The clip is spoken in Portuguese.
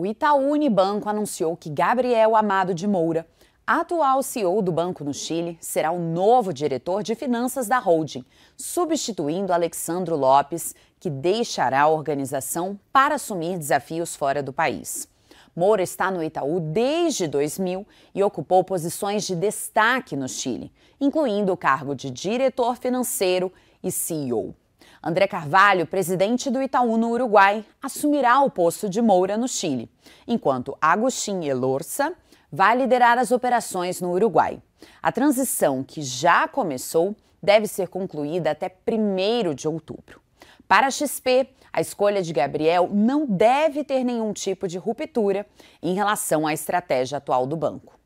o Itaú Unibanco anunciou que Gabriel Amado de Moura, atual CEO do banco no Chile, será o novo diretor de finanças da holding, substituindo Alexandro Lopes, que deixará a organização para assumir desafios fora do país. Moura está no Itaú desde 2000 e ocupou posições de destaque no Chile, incluindo o cargo de diretor financeiro e CEO. André Carvalho, presidente do Itaú no Uruguai, assumirá o posto de Moura no Chile, enquanto Agostinho Elorza vai liderar as operações no Uruguai. A transição, que já começou, deve ser concluída até 1 de outubro. Para a XP, a escolha de Gabriel não deve ter nenhum tipo de ruptura em relação à estratégia atual do banco.